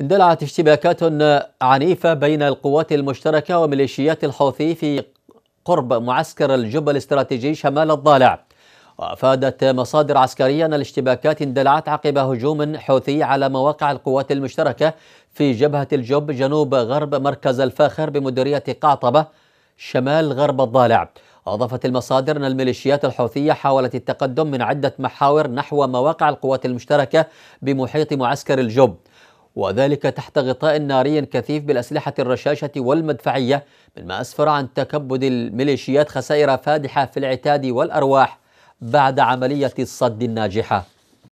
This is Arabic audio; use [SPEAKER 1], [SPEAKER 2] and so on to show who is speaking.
[SPEAKER 1] اندلعت اشتباكات عنيفة بين القوات المشتركة وميليشيات الحوثي في قرب معسكر الجبل الاستراتيجي شمال الضالع وأفادت مصادر عسكرية أن الاشتباكات اندلعت عقب هجوم حوثي على مواقع القوات المشتركة في جبهة الجب جنوب غرب مركز الفاخر بمديرية قعطبة شمال غرب الضالع أضافت المصادر أن الميليشيات الحوثية حاولت التقدم من عدة محاور نحو مواقع القوات المشتركة بمحيط معسكر الجب وذلك تحت غطاء ناري كثيف بالأسلحة الرشاشة والمدفعية مما أسفر عن تكبد الميليشيات خسائر فادحة في العتاد والأرواح بعد عملية الصد الناجحة